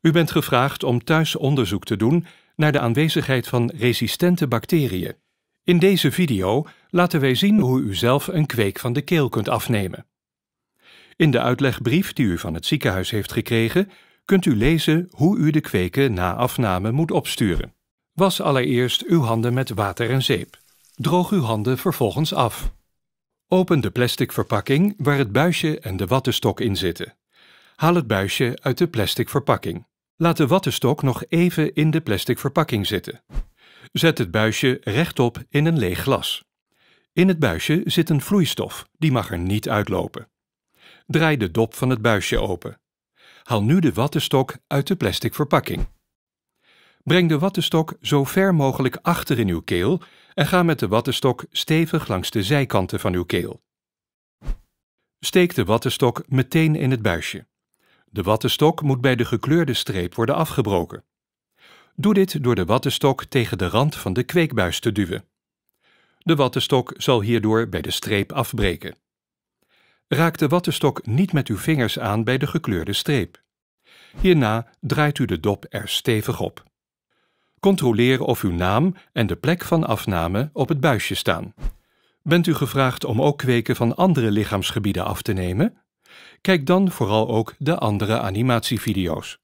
U bent gevraagd om thuis onderzoek te doen naar de aanwezigheid van resistente bacteriën. In deze video laten wij zien hoe u zelf een kweek van de keel kunt afnemen. In de uitlegbrief die u van het ziekenhuis heeft gekregen, kunt u lezen hoe u de kweken na afname moet opsturen. Was allereerst uw handen met water en zeep. Droog uw handen vervolgens af. Open de plastic verpakking waar het buisje en de wattenstok in zitten. Haal het buisje uit de plastic verpakking. Laat de wattenstok nog even in de plastic verpakking zitten. Zet het buisje rechtop in een leeg glas. In het buisje zit een vloeistof, die mag er niet uitlopen. Draai de dop van het buisje open. Haal nu de wattenstok uit de plastic verpakking. Breng de wattenstok zo ver mogelijk achter in uw keel en ga met de wattenstok stevig langs de zijkanten van uw keel. Steek de wattenstok meteen in het buisje. De wattenstok moet bij de gekleurde streep worden afgebroken. Doe dit door de wattenstok tegen de rand van de kweekbuis te duwen. De wattenstok zal hierdoor bij de streep afbreken. Raak de wattenstok niet met uw vingers aan bij de gekleurde streep. Hierna draait u de dop er stevig op. Controleer of uw naam en de plek van afname op het buisje staan. Bent u gevraagd om ook kweken van andere lichaamsgebieden af te nemen? Kijk dan vooral ook de andere animatievideo's.